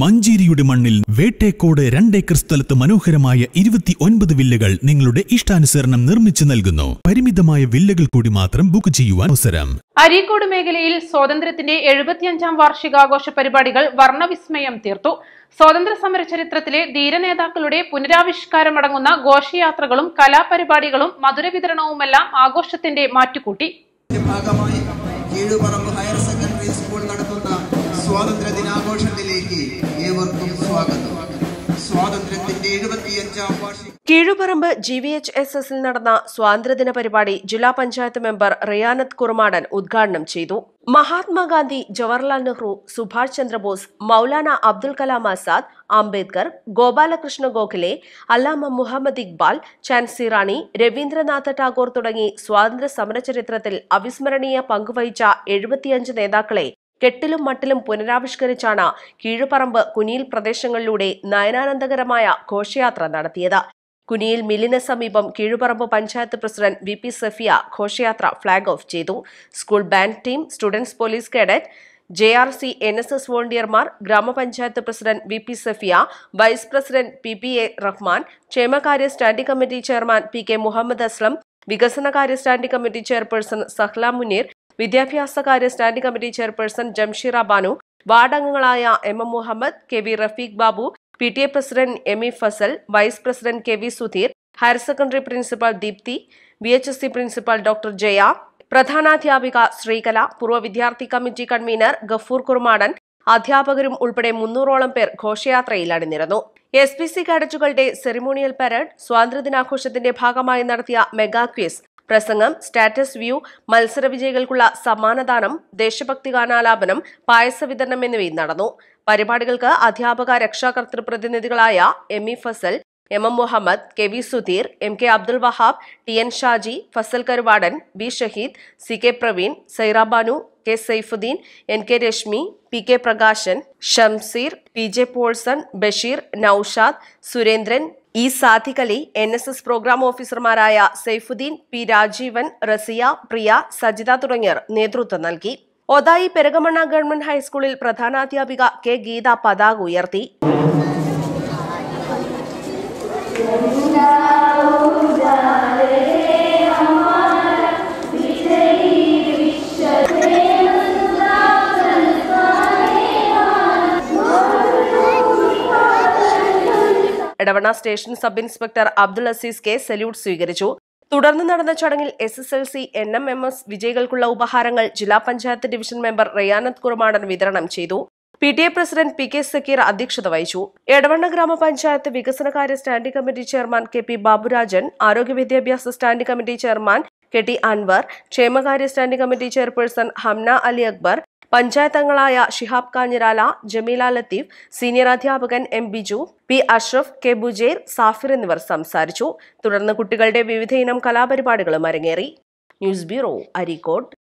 മഞ്ചേരിയുടെ മണ്ണിൽ വേട്ടേക്കോട് രണ്ടേക്കർ സ്ഥലത്ത് മനോഹരമായ ഇരുപത്തി ഒൻപത് വില്ലകൾ നിങ്ങളുടെ ഇഷ്ടാനുസരണം നിർമ്മിച്ചു നൽകുന്നു പരിമിതമായ വില്ലകൾ കൂടി മാത്രം ബുക്ക് ചെയ്യുവാൻ അവസരം അരീക്കോട് മേഖലയിൽ സ്വാതന്ത്ര്യത്തിന്റെ എഴുപത്തിയഞ്ചാം വാർഷികാഘോഷ പരിപാടികൾ വർണ്ണവിസ്മയം തീർത്തു സ്വാതന്ത്ര്യ സമര ചരിത്രത്തിലെ ധീരനേതാക്കളുടെ പുനരാവിഷ്കാരമടങ്ങുന്ന ഘോഷയാത്രകളും കലാപരിപാടികളും മധുര വിതരണവുമെല്ലാം ആഘോഷത്തിന്റെ മാറ്റുകൂട്ടി ഹയർ സെക്കൻഡറി സ്കൂൾ നടത്തുന്ന സ്വാതന്ത്ര്യ ദിനാഘോഷ ഏവർക്കും സ്വാഗതം സ്വാതന്ത്ര്യത്തിന്റെ എഴുപത്തിയഞ്ചാം വാർഷിക Keezhuparamba G V H S S നടന്ന സ്വാതന്ത്ര്യദിന പരിപാടി ജില്ലാ പഞ്ചായത്ത് മെമ്പർ റിയാനത്ത് കുറുമാടൻ ഉദ്ഘാടനം ചെയ്തു മഹാത്മാഗാന്ധി ജവഹർലാൽ നെഹ്റു സുഭാഷ് ചന്ദ്രബോസ് മൗലാന അബ്ദുൽ കലാം ആസാദ് അംബേദ്കർ ഗോപാലകൃഷ്ണ ഗോഖലെ അല്ലാമ മുഹമ്മദ് ഇക്ബാൽ ചാൻസി റാണി രവീന്ദ്രനാഥ ടാഗോർ തുടങ്ങി സ്വാതന്ത്ര്യ സമര ചരിത്രത്തിൽ അവിസ്മരണീയ പങ്കുവഹിച്ച എഴുപത്തിയഞ്ച് നേതാക്കളെ കെട്ടിലും മട്ടിലും പുനരാവിഷ്കരിച്ചാണ് കീഴുപറമ്പ് കുനിയിൽ പ്രദേശങ്ങളിലൂടെ നയനാനന്ദകരമായ ഘോഷയാത്ര നടത്തിയത് കുനിയിൽ മില്ലിന് സമീപം Keezhuparamba panchayat president V P Safiya ഘോഷയാത്ര ഫ്ളാഗ് ഓഫ് ചെയ്തു school band team students police cadet J R C N S S വോളണ്ടിയർമാർ grama panchayat president V P Safiya vice president P P A Rahman ക്ഷേമകാര്യ standing committee chairman P K Muhammad Aslam വികസനകാര്യ standing committee chairperson Sahla Muneer വിദ്യാഭ്യാസ കാര്യ standing committee chairperson Jamsheera Banu ward അംഗങ്ങളായ M M Muhammad K V Rafeeq Babu P T A president M E Fazal vice president K V Sudheer higher secondary principal Deepthi V H S C principal doctor Jaya പ്രധാനാധ്യാപിക ശ്രീകല പൂർവ്വ വിദ്യാർത്ഥി committee convener Gafoor കുർമാടൻ അധ്യാപകരും ഉൾപ്പെടെ മുന്നൂറോളം പേർ ഘോഷയാത്രയിൽ അണിനിരന്നു എസ് പി സി കാഡറ്റുകളുടെ സെറിമോണിയൽ പരേഡ് സ്വാതന്ത്ര്യദിനാഘോഷത്തിന്റെ ഭാഗമായി നടത്തിയ മെഗാ ക്വിസ് പ്രസംഗം സ്റ്റാറ്റസ് വ്യൂ മത്സര വിജയികൾക്കുള്ള സമ്മാനദാനം ദേശഭക്തി ഗാനാലാപനം പായസ വിതരണം എന്നിവയും നടന്നു പരിപാടികൾക്ക് അധ്യാപക രക്ഷാകർത്തൃ പ്രതിനിധികളായ M E Fazal M M Muhammad K V Sudheer M K Abdul Wahab T N Shaji Fazal Karuvadan B Shaheed C K Praveen Sairabanu K Saifuddeen N K Reshmi P K Prakashan Shamseer P J Paulson Basheer Noushad Surendran E Sadhikali N S S program ഓഫീസർമാരായ സൈഫുദ്ദീൻ പി രാജീവൻ റസിയ പ്രിയ സജിത തുടങ്ങിയവർ നേതൃത്വം നൽകി ഒതായി പെരുകമണ്ണ ഗവൺമെന്റ് ഹൈസ്കൂളിൽ പ്രധാനാധ്യാപിക കെ ഗീത പതാക ഉയർത്തി Edavanna station sub inspector Abdul Azeez K salute സ്വീകരിച്ചു തുടർന്ന് നടന്ന ചടങ്ങിൽ S S L C N M M S വിജയികൾക്കുള്ള ഉപഹാരങ്ങൾ ജില്ലാ പഞ്ചായത്ത് ഡിവിഷൻ മെമ്പർ റയാനത്ത് കുറുമാടൻ വിതരണം ചെയ്തു P T A president P K Sakkeer അധ്യക്ഷത വഹിച്ചു എടവണ്ണ ഗ്രാമപഞ്ചായത്ത് വികസനകാര്യ standing committee chairman K P Baburajan ആരോഗ്യ വിദ്യാഭ്യാസ standing committee chairman K T Anvar ക്ഷേമകാര്യ standing committee chairperson Hamna Ali Akbar panchayat അംഗങ്ങളായ ഷിഹാബ് കാഞ്ഞിരാല ജമീല ലത്തീഫ് സീനിയർ അധ്യാപകൻ M Biju P Ashraf K Bujer Safir എന്നിവർ സംസാരിച്ചു തുടർന്ന് കുട്ടികളുടെ വിവിധ ഇനം കലാപരിപാടികളും അരങ്ങേറി ന്യൂസ് ബ്യൂറോ അരീക്കോട്